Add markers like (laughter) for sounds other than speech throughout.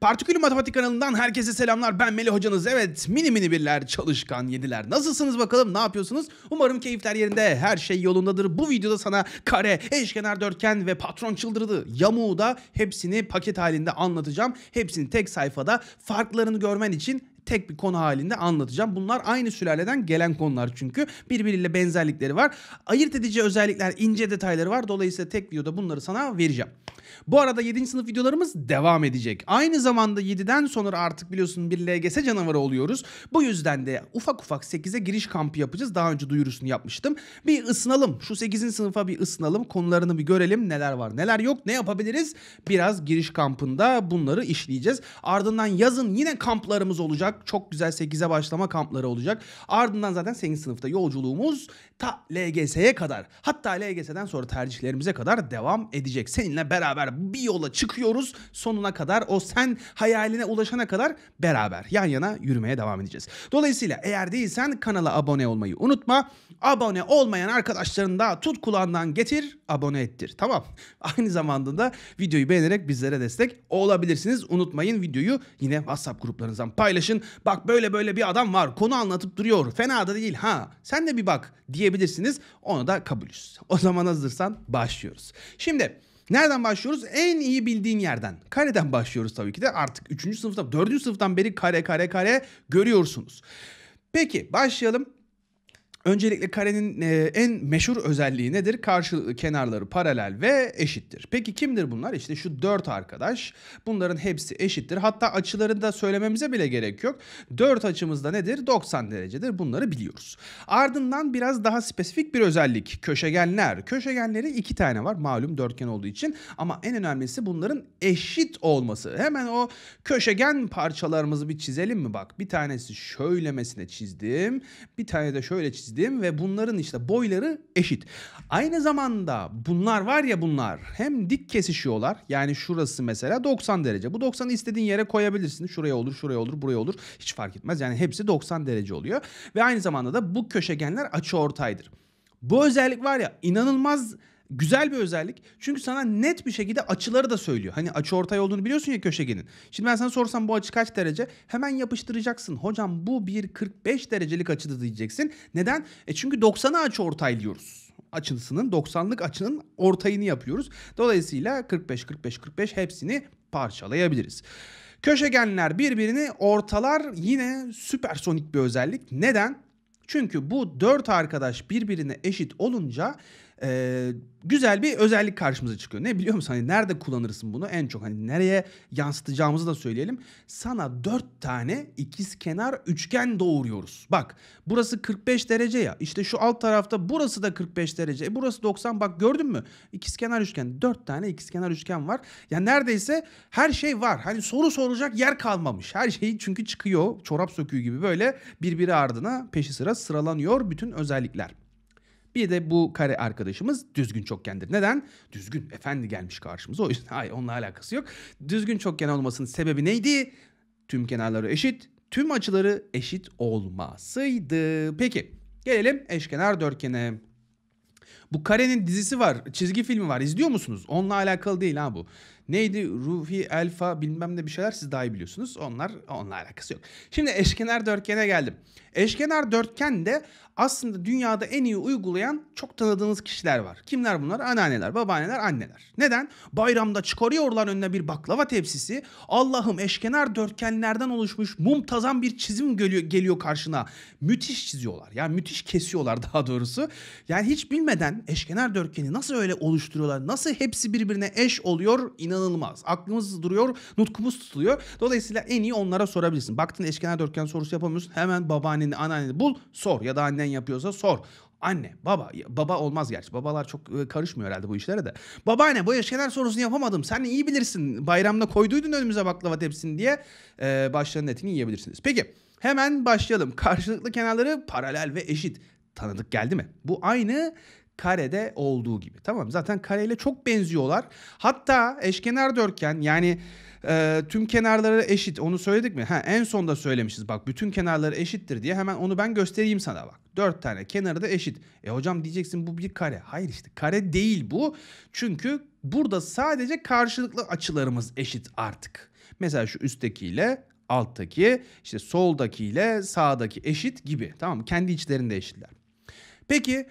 Partikülü Matematik kanalından herkese selamlar. Ben Melih hocanız. Evet mini mini birler çalışkan yediler. Nasılsınız bakalım ne yapıyorsunuz? Umarım keyifler yerinde her şey yolundadır. Bu videoda sana kare, eşkenar dörtgen ve patron çıldırdı yamuğu da hepsini paket halinde anlatacağım. Hepsini tek sayfada farklarını görmen için tek bir konu halinde anlatacağım. Bunlar aynı sülaleden gelen konular çünkü. Birbiriyle benzerlikleri var. Ayırt edici özellikler, ince detayları var. Dolayısıyla tek videoda bunları sana vereceğim. Bu arada 7. sınıf videolarımız devam edecek. Aynı zamanda 7'den sonra artık biliyorsun bir LGS canavarı oluyoruz. Bu yüzden de ufak ufak 8'e giriş kampı yapacağız. Daha önce duyurusunu yapmıştım. Bir ısınalım. Şu 8. sınıfa bir ısınalım. Konularını bir görelim. Neler var neler yok ne yapabiliriz? Biraz giriş kampında bunları işleyeceğiz. Ardından yazın yine kamplarımız olacak çok güzel 8'e başlama kampları olacak. Ardından zaten 8. sınıfta yolculuğumuz ta LGS'ye kadar hatta LGS'den sonra tercihlerimize kadar devam edecek. Seninle beraber bir yola çıkıyoruz sonuna kadar o sen hayaline ulaşana kadar beraber yan yana yürümeye devam edeceğiz. Dolayısıyla eğer değilsen kanala abone olmayı unutma. Abone olmayan arkadaşların da tut kulağından getir abone ettir. Tamam. (laughs) Aynı zamanda da videoyu beğenerek bizlere destek olabilirsiniz. Unutmayın videoyu yine WhatsApp gruplarınızdan paylaşın. Bak böyle böyle bir adam var. Konu anlatıp duruyor. Fena da değil ha. Sen de bir bak diyebilirsiniz. onu da kabulüz. (laughs) O zaman hazırsan başlıyoruz. Şimdi Nereden başlıyoruz? En iyi bildiğin yerden. Kareden başlıyoruz tabii ki de. Artık 3. sınıfta, 4. sınıftan beri kare kare kare görüyorsunuz. Peki başlayalım. Öncelikle karenin e, en meşhur özelliği nedir? Karşılıklı kenarları paralel ve eşittir. Peki kimdir bunlar? İşte şu dört arkadaş. Bunların hepsi eşittir. Hatta açılarını da söylememize bile gerek yok. Dört açımızda nedir? 90 derecedir. Bunları biliyoruz. Ardından biraz daha spesifik bir özellik. Köşegenler. Köşegenleri iki tane var. Malum dörtgen olduğu için. Ama en önemlisi bunların eşit olması. Hemen o köşegen parçalarımızı bir çizelim mi? Bak bir tanesi şöylemesine çizdim. Bir tane de şöyle çizdim ettim ve bunların işte boyları eşit. Aynı zamanda bunlar var ya bunlar hem dik kesişiyorlar. Yani şurası mesela 90 derece. Bu 90'ı istediğin yere koyabilirsin. Şuraya olur, şuraya olur, buraya olur. Hiç fark etmez. Yani hepsi 90 derece oluyor. Ve aynı zamanda da bu köşegenler açı ortaydır. Bu özellik var ya inanılmaz Güzel bir özellik. Çünkü sana net bir şekilde açıları da söylüyor. Hani açı ortay olduğunu biliyorsun ya köşegenin. Şimdi ben sana sorsam bu açı kaç derece? Hemen yapıştıracaksın. Hocam bu bir 45 derecelik açıdır diyeceksin. Neden? E çünkü 90'a açı ortaylıyoruz açısının 90'lık açının ortayını yapıyoruz. Dolayısıyla 45 45 45 hepsini parçalayabiliriz. Köşegenler birbirini ortalar yine süpersonik bir özellik. Neden? Çünkü bu dört arkadaş birbirine eşit olunca e, güzel bir özellik karşımıza çıkıyor. Ne biliyor musun? Hani nerede kullanırsın bunu en çok? Hani nereye yansıtacağımızı da söyleyelim. Sana dört tane ikiz kenar üçgen doğuruyoruz. Bak burası 45 derece ya. İşte şu alt tarafta burası da 45 derece. E burası 90 bak gördün mü? İkiz kenar üçgen. dört tane ikiz kenar üçgen var. Yani neredeyse her şey var. Hani soru sorulacak yer kalmamış. Her şey çünkü çıkıyor. Çorap söküğü gibi böyle birbiri ardına peşi sıra sıralanıyor bütün özellikler. Bir de bu kare arkadaşımız düzgün çokgendir. Neden? Düzgün efendi gelmiş karşımıza. O yüzden (laughs) hayır onunla alakası yok. Düzgün çokgen olmasının sebebi neydi? Tüm kenarları eşit, tüm açıları eşit olmasıydı. Peki gelelim eşkenar dörtgene. Bu karenin dizisi var, çizgi filmi var. İzliyor musunuz? Onunla alakalı değil ha bu. Neydi? Rufi Elfa bilmem ne bir şeyler siz daha iyi biliyorsunuz. Onlar onunla alakası yok. Şimdi eşkenar dörtgene geldim. Eşkenar dörtgen de aslında dünyada en iyi uygulayan çok tanıdığınız kişiler var. Kimler bunlar? Anneanneler, babaanneler, anneler. Neden? Bayramda çıkarıyorlar önüne bir baklava tepsisi. Allah'ım eşkenar dörtgenlerden oluşmuş muntazam bir çizim geliyor, geliyor karşına. Müthiş çiziyorlar. Yani müthiş kesiyorlar daha doğrusu. Yani hiç bilmeden eşkenar dörtgeni nasıl öyle oluşturuyorlar? Nasıl hepsi birbirine eş oluyor? İnanılmaz inanılmaz. Aklımız duruyor, nutkumuz tutuluyor. Dolayısıyla en iyi onlara sorabilirsin. Baktın eşkenar dörtgen sorusu yapamıyorsun. Hemen babaanneni, anneanneni bul, sor ya da annen yapıyorsa sor. Anne, baba, baba olmaz gerçi. Babalar çok e, karışmıyor herhalde bu işlere de. Babaanne bu eşkenar sorusunu yapamadım. Sen iyi bilirsin. Bayramda koyduydun önümüze baklava tepsini diye. Ee, başlarının etini yiyebilirsiniz. Peki hemen başlayalım. Karşılıklı kenarları paralel ve eşit. Tanıdık geldi mi? Bu aynı karede olduğu gibi. Tamam zaten kareyle çok benziyorlar. Hatta eşkenar dörtgen yani e, tüm kenarları eşit onu söyledik mi? Ha, en da söylemişiz bak bütün kenarları eşittir diye hemen onu ben göstereyim sana bak. Dört tane kenarı da eşit. E hocam diyeceksin bu bir kare. Hayır işte kare değil bu. Çünkü burada sadece karşılıklı açılarımız eşit artık. Mesela şu üsttekiyle alttaki işte soldakiyle sağdaki eşit gibi tamam mı? Kendi içlerinde eşitler. Peki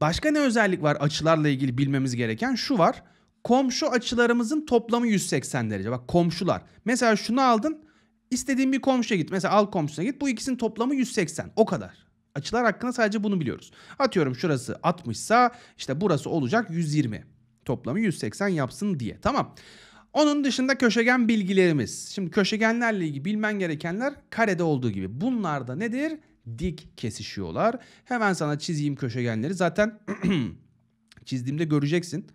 Başka ne özellik var açılarla ilgili bilmemiz gereken? Şu var. Komşu açılarımızın toplamı 180 derece. Bak komşular. Mesela şunu aldın. İstediğin bir komşuya git. Mesela al komşuna git. Bu ikisinin toplamı 180. O kadar. Açılar hakkında sadece bunu biliyoruz. Atıyorum şurası 60 ise işte burası olacak 120. Toplamı 180 yapsın diye. Tamam. Onun dışında köşegen bilgilerimiz. Şimdi köşegenlerle ilgili bilmen gerekenler karede olduğu gibi. Bunlar da nedir? dik kesişiyorlar. Hemen sana çizeyim köşegenleri. Zaten (clears throat) çizdiğimde göreceksin.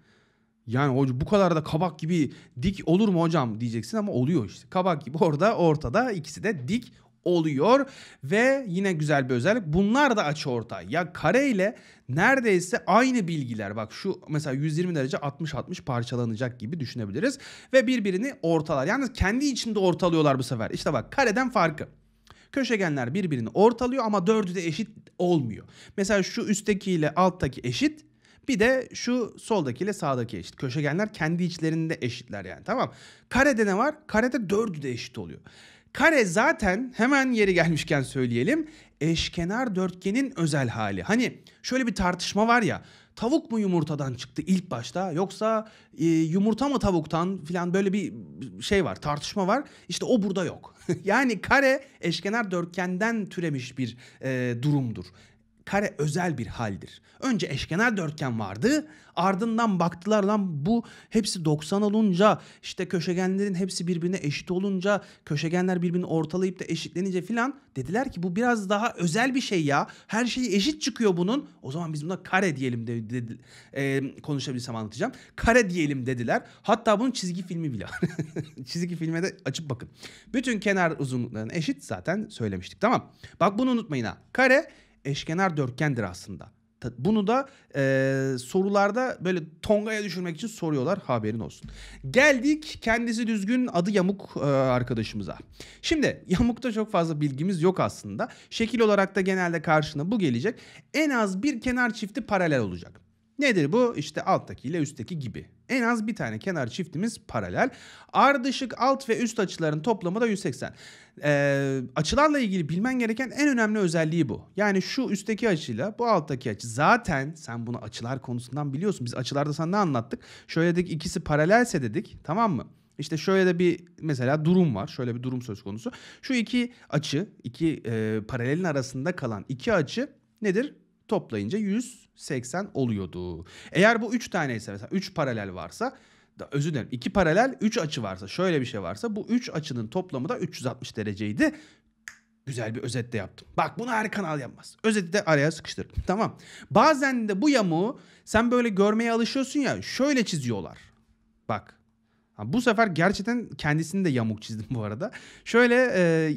Yani bu kadar da kabak gibi dik olur mu hocam diyeceksin ama oluyor işte. Kabak gibi orada ortada ikisi de dik oluyor ve yine güzel bir özellik bunlar da açı orta. Ya kare ile neredeyse aynı bilgiler bak şu mesela 120 derece 60 60 parçalanacak gibi düşünebiliriz ve birbirini ortalar. Yalnız kendi içinde ortalıyorlar bu sefer. İşte bak kareden farkı. Köşegenler birbirini ortalıyor ama dördü de eşit olmuyor. Mesela şu üsttekiyle alttaki eşit. Bir de şu soldakiyle sağdaki eşit. Köşegenler kendi içlerinde eşitler yani tamam. Karede ne var? Karede dördü de eşit oluyor. Kare zaten hemen yeri gelmişken söyleyelim eşkenar dörtgenin özel hali. Hani şöyle bir tartışma var ya tavuk mu yumurtadan çıktı ilk başta yoksa e, yumurta mı tavuktan filan böyle bir şey var tartışma var. İşte o burada yok. (laughs) yani kare eşkenar dörtgenden türemiş bir e, durumdur kare özel bir haldir. Önce eşkenar dörtgen vardı. Ardından baktılar lan bu hepsi 90 olunca işte köşegenlerin hepsi birbirine eşit olunca köşegenler birbirini ortalayıp da eşitlenince filan dediler ki bu biraz daha özel bir şey ya. Her şey eşit çıkıyor bunun. O zaman biz buna kare diyelim dedi de, de e, konuşabilsem anlatacağım. Kare diyelim dediler. Hatta bunun çizgi filmi bile var. (laughs) çizgi filme de açıp bakın. Bütün kenar uzunluklarının eşit zaten söylemiştik tamam. Bak bunu unutmayın ha. Kare eşkenar dörtgendir aslında. Bunu da e, sorularda böyle tongaya düşürmek için soruyorlar haberin olsun. Geldik kendisi düzgün adı Yamuk e, arkadaşımıza. Şimdi (laughs) Yamuk'ta çok fazla bilgimiz yok aslında. Şekil olarak da genelde karşına bu gelecek. En az bir kenar çifti paralel olacak. Nedir bu? İşte alttaki ile üstteki gibi. En az bir tane kenar çiftimiz paralel. Ardışık alt ve üst açıların toplamı da 180. E, açılarla ilgili bilmen gereken en önemli özelliği bu. Yani şu üstteki açıyla bu alttaki açı. Zaten sen bunu açılar konusundan biliyorsun. Biz açılarda sana ne anlattık? Şöyle dedik ikisi paralelse dedik tamam mı? İşte şöyle de bir mesela durum var. Şöyle bir durum söz konusu. Şu iki açı, iki e, paralelin arasında kalan iki açı nedir? Toplayınca 180 oluyordu. Eğer bu üç tane ise mesela üç paralel varsa özür dilerim iki paralel 3 açı varsa şöyle bir şey varsa bu 3 açının toplamı da 360 dereceydi. Güzel bir özet de yaptım. Bak bunu her kanal yapmaz. Özeti de araya sıkıştırdım. Tamam. Bazen de bu yamuğu sen böyle görmeye alışıyorsun ya şöyle çiziyorlar. Bak. Bu sefer gerçekten kendisini de yamuk çizdim bu arada. Şöyle e,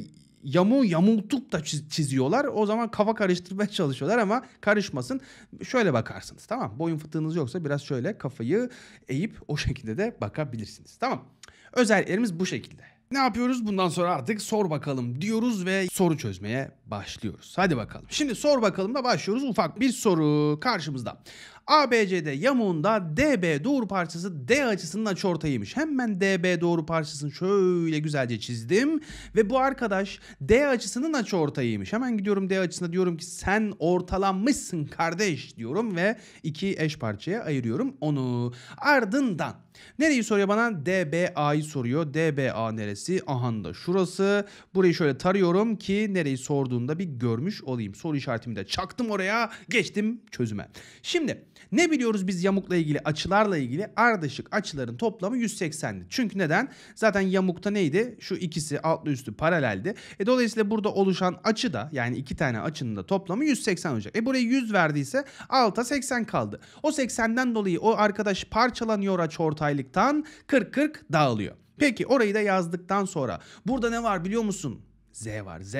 yamu yamultup da çiziyorlar. O zaman kafa karıştırmaya (laughs) çalışıyorlar ama karışmasın. Şöyle bakarsınız tamam. Boyun fıtığınız yoksa biraz şöyle kafayı eğip o şekilde de bakabilirsiniz. Tamam. Özelliklerimiz bu şekilde. Ne yapıyoruz? Bundan sonra artık sor bakalım diyoruz ve soru çözmeye başlıyoruz. Hadi bakalım. Şimdi sor bakalım da başlıyoruz. Ufak bir soru karşımızda. ABCD yamuğunda DB doğru parçası D açısından aç ortayıymış. Hemen DB doğru parçasını şöyle güzelce çizdim ve bu arkadaş D açısının aç ortayıymış. Hemen gidiyorum D açısına diyorum ki sen ortalanmışsın kardeş diyorum ve iki eş parçaya ayırıyorum onu. Ardından Nereyi soruyor bana? DBA'yı soruyor. DBA neresi? Aha da şurası. Burayı şöyle tarıyorum ki nereyi sorduğunda bir görmüş olayım. Soru işaretimi de çaktım oraya. Geçtim çözüme. Şimdi ne biliyoruz biz yamukla ilgili açılarla ilgili ardışık açıların toplamı 180'di. Çünkü neden? Zaten yamukta neydi? Şu ikisi altlı üstü paraleldi. E dolayısıyla burada oluşan açı da yani iki tane açının da toplamı 180 olacak. E buraya 100 verdiyse alta 80 kaldı. O 80'den dolayı o arkadaş parçalanıyor aç ortaylıktan 40-40 dağılıyor. Peki orayı da yazdıktan sonra burada ne var biliyor musun? Z var Z.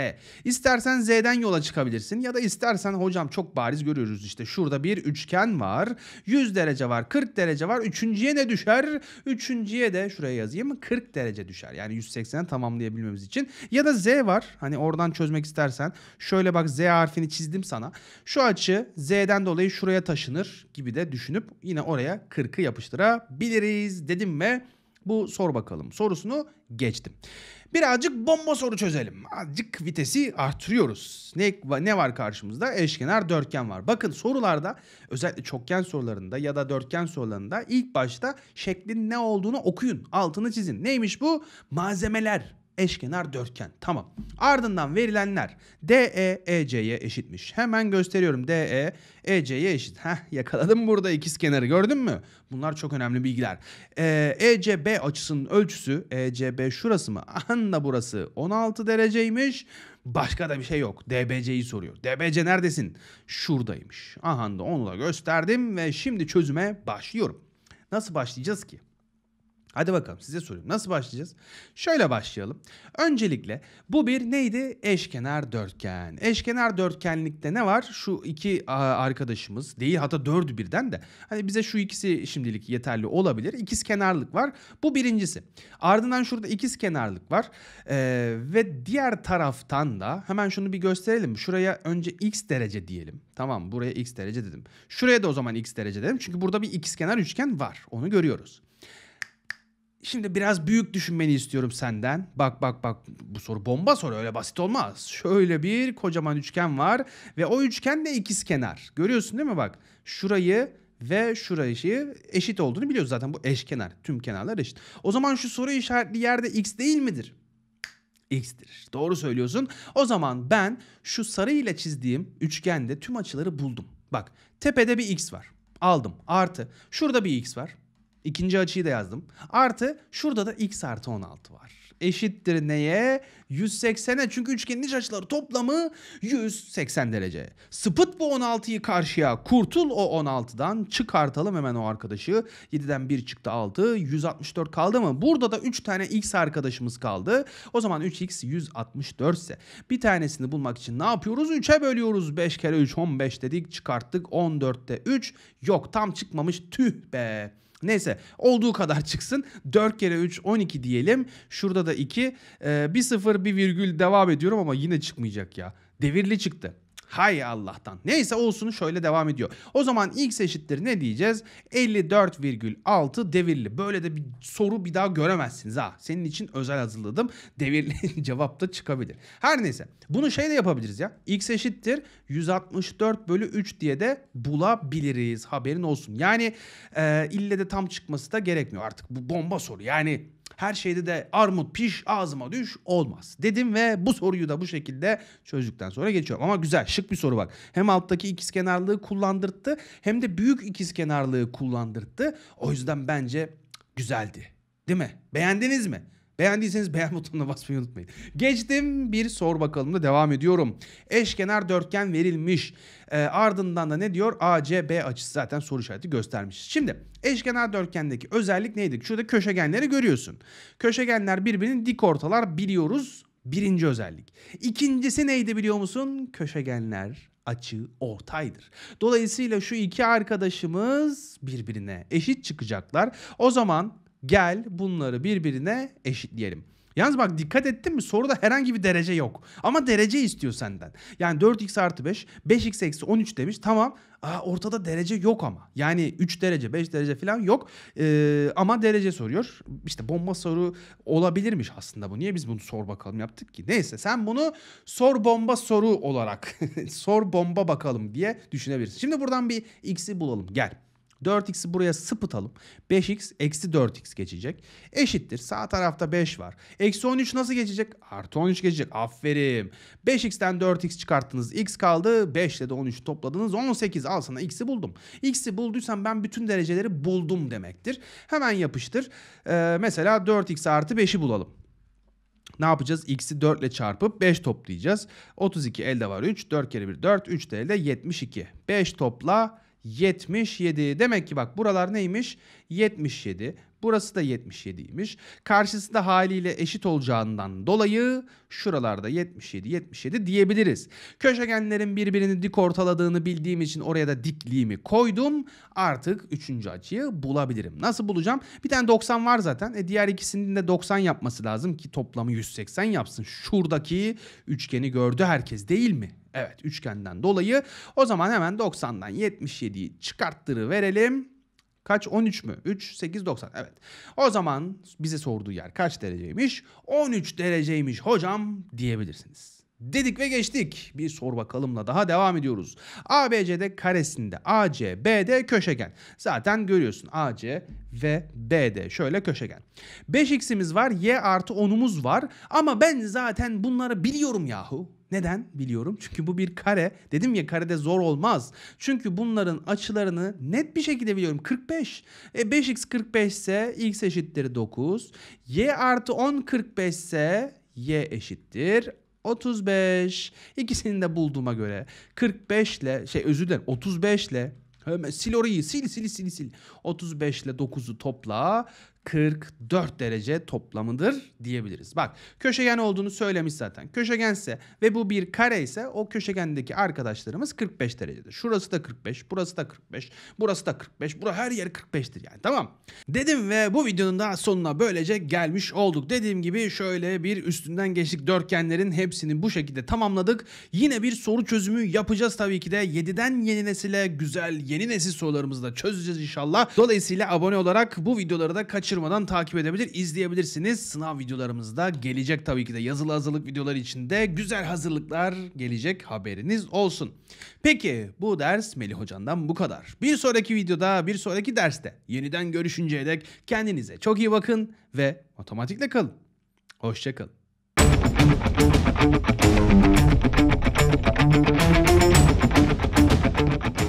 İstersen Z'den yola çıkabilirsin ya da istersen hocam çok bariz görüyoruz işte şurada bir üçgen var. 100 derece var 40 derece var. Üçüncüye ne düşer? Üçüncüye de şuraya yazayım 40 derece düşer. Yani 180 tamamlayabilmemiz için. Ya da Z var hani oradan çözmek istersen. Şöyle bak Z harfini çizdim sana. Şu açı Z'den dolayı şuraya taşınır gibi de düşünüp yine oraya 40'ı yapıştırabiliriz dedim mi? bu sor bakalım sorusunu geçtim. Birazcık bomba soru çözelim. Azıcık vitesi artırıyoruz. Ne, ne var karşımızda? Eşkenar dörtgen var. Bakın sorularda özellikle çokgen sorularında ya da dörtgen sorularında ilk başta şeklin ne olduğunu okuyun. Altını çizin. Neymiş bu? Malzemeler eşkenar dörtgen. Tamam. Ardından verilenler DE EC'ye eşitmiş. Hemen gösteriyorum. DE EC'ye eşit. Heh yakaladım burada ikiz kenarı gördün mü? Bunlar çok önemli bilgiler. Ee, ECB açısının ölçüsü ECB şurası mı? Anla (laughs) burası 16 dereceymiş. Başka da bir şey yok. DBC'yi soruyor. DBC neredesin? Şuradaymış. Aha da onu da gösterdim ve şimdi çözüme başlıyorum. Nasıl başlayacağız ki? Hadi bakalım size soruyorum. Nasıl başlayacağız? Şöyle başlayalım. Öncelikle bu bir neydi? Eşkenar dörtgen. Eşkenar dörtgenlikte ne var? Şu iki arkadaşımız değil hatta dördü birden de. Hani bize şu ikisi şimdilik yeterli olabilir. İkiz kenarlık var. Bu birincisi. Ardından şurada ikiz kenarlık var. Ee, ve diğer taraftan da hemen şunu bir gösterelim. Şuraya önce x derece diyelim. Tamam buraya x derece dedim. Şuraya da o zaman x derece dedim. Çünkü burada bir kenar üçgen var. Onu görüyoruz. Şimdi biraz büyük düşünmeni istiyorum senden. Bak bak bak bu soru bomba soru öyle basit olmaz. Şöyle bir kocaman üçgen var ve o üçgen de ikiz kenar. Görüyorsun değil mi bak? Şurayı ve şurayı eşit olduğunu biliyoruz zaten bu eşkenar. Tüm kenarlar eşit. O zaman şu soru işaretli yerde x değil midir? x'tir. Doğru söylüyorsun. O zaman ben şu sarı ile çizdiğim üçgende tüm açıları buldum. Bak tepede bir x var. Aldım. Artı şurada bir x var. İkinci açıyı da yazdım. Artı şurada da x artı 16 var. Eşittir neye? 180'e çünkü üçgenin iç açıları toplamı 180 derece. Sıpıt bu 16'yı karşıya kurtul o 16'dan çıkartalım hemen o arkadaşı. 7'den 1 çıktı 6 164 kaldı mı? Burada da 3 tane x arkadaşımız kaldı. O zaman 3x 164 ise bir tanesini bulmak için ne yapıyoruz? 3'e bölüyoruz 5 kere 3 15 dedik çıkarttık 14'te 3 yok tam çıkmamış tüh be. Neyse olduğu kadar çıksın. 4 kere 3 12 diyelim. Şurada da 2. Ee, bir sıfır bir virgül devam ediyorum ama yine çıkmayacak ya. Devirli çıktı. Hay Allah'tan. Neyse olsun şöyle devam ediyor. O zaman x eşittir ne diyeceğiz? 54,6 devirli. Böyle de bir soru bir daha göremezsiniz ha. Senin için özel hazırladım. Devirli (laughs) cevap da çıkabilir. Her neyse. Bunu şey de yapabiliriz ya. x eşittir 164 bölü 3 diye de bulabiliriz. Haberin olsun. Yani e, ille de tam çıkması da gerekmiyor. Artık bu bomba soru. Yani her şeyde de armut piş ağzıma düş olmaz dedim ve bu soruyu da bu şekilde çözdükten sonra geçiyorum. Ama güzel şık bir soru bak. Hem alttaki ikiz kenarlığı kullandırttı hem de büyük ikiz kenarlığı kullandırttı. O yüzden bence güzeldi. Değil mi? Beğendiniz mi? Beğendiyseniz beğen butonuna basmayı unutmayın. Geçtim bir sor bakalım da devam ediyorum. Eşkenar dörtgen verilmiş. E, ardından da ne diyor? ACB açısı zaten soru işareti göstermiş. Şimdi eşkenar dörtgendeki özellik neydi? Şurada köşegenleri görüyorsun. Köşegenler birbirinin dik ortalar biliyoruz. Birinci özellik. İkincisi neydi biliyor musun? Köşegenler açı ortaydır. Dolayısıyla şu iki arkadaşımız birbirine eşit çıkacaklar. O zaman Gel bunları birbirine eşitleyelim. Yalnız bak dikkat ettin mi soruda herhangi bir derece yok. Ama derece istiyor senden. Yani 4x artı 5, 5x eksi 13 demiş. Tamam Aa, ortada derece yok ama. Yani 3 derece, 5 derece falan yok. Ee, ama derece soruyor. İşte bomba soru olabilirmiş aslında bu. Niye biz bunu sor bakalım yaptık ki? Neyse sen bunu sor bomba soru olarak (laughs) sor bomba bakalım diye düşünebilirsin. Şimdi buradan bir x'i bulalım. Gel. 4x'i buraya sıpıtalım. 5x eksi 4x geçecek. Eşittir. Sağ tarafta 5 var. Eksi 13 nasıl geçecek? Artı 13 geçecek. Aferin. 5x'ten 4x çıkarttınız. x kaldı. 5 ile de 13 topladınız. 18 al sana x'i buldum. x'i bulduysam ben bütün dereceleri buldum demektir. Hemen yapıştır. Ee, mesela 4x artı 5'i bulalım. Ne yapacağız? X'i 4 ile çarpıp 5 toplayacağız. 32 elde var 3. 4 kere 1 4. 3 de elde 72. 5 topla 77. Demek ki bak buralar neymiş? 77. Burası da 77'ymiş. Karşısında haliyle eşit olacağından dolayı şuralarda 77 77 diyebiliriz. Köşegenlerin birbirini dik ortaladığını bildiğim için oraya da dikliğimi koydum. Artık 3. açıyı bulabilirim. Nasıl bulacağım? Bir tane 90 var zaten. E diğer ikisinin de 90 yapması lazım ki toplamı 180 yapsın. Şuradaki üçgeni gördü herkes değil mi? Evet üçgenden dolayı. O zaman hemen 90'dan 77'yi çıkarttırı verelim. Kaç? 13 mü? 3, 8, 90. Evet. O zaman bize sorduğu yer kaç dereceymiş? 13 dereceymiş hocam diyebilirsiniz. Dedik ve geçtik. Bir sor bakalımla daha devam ediyoruz. ABC'de karesinde AC, BD köşegen. Zaten görüyorsun AC ve BD şöyle köşegen. 5x'imiz var, y artı 10'umuz var ama ben zaten bunları biliyorum yahu. Neden? Biliyorum. Çünkü bu bir kare. Dedim ya karede zor olmaz. Çünkü bunların açılarını net bir şekilde biliyorum. 45. E 5x 45 ise x eşittir 9. Y artı 10 45 ise y eşittir 35. İkisini de bulduğuma göre 45 ile şey özür dilerim 35 ile sil orayı sil sil sil sil. 35 ile 9'u topla. 44 derece toplamıdır diyebiliriz. Bak köşegen olduğunu söylemiş zaten. Köşegense ve bu bir kare ise o köşegendeki arkadaşlarımız 45 derecedir. Şurası da 45, burası da 45, burası da 45, bura her yer 45'tir yani tamam. Dedim ve bu videonun da sonuna böylece gelmiş olduk. Dediğim gibi şöyle bir üstünden geçtik dörtgenlerin hepsini bu şekilde tamamladık. Yine bir soru çözümü yapacağız tabii ki de 7'den yeni nesile güzel yeni nesil sorularımızı da çözeceğiz inşallah. Dolayısıyla abone olarak bu videoları da kaçırmayın kaçırmadan takip edebilir, izleyebilirsiniz. Sınav videolarımızda gelecek tabii ki de yazılı hazırlık videoları içinde güzel hazırlıklar gelecek haberiniz olsun. Peki bu ders Melih Hoca'ndan bu kadar. Bir sonraki videoda, bir sonraki derste yeniden görüşünceye dek kendinize çok iyi bakın ve otomatikle kalın. Hoşçakalın. Thank you.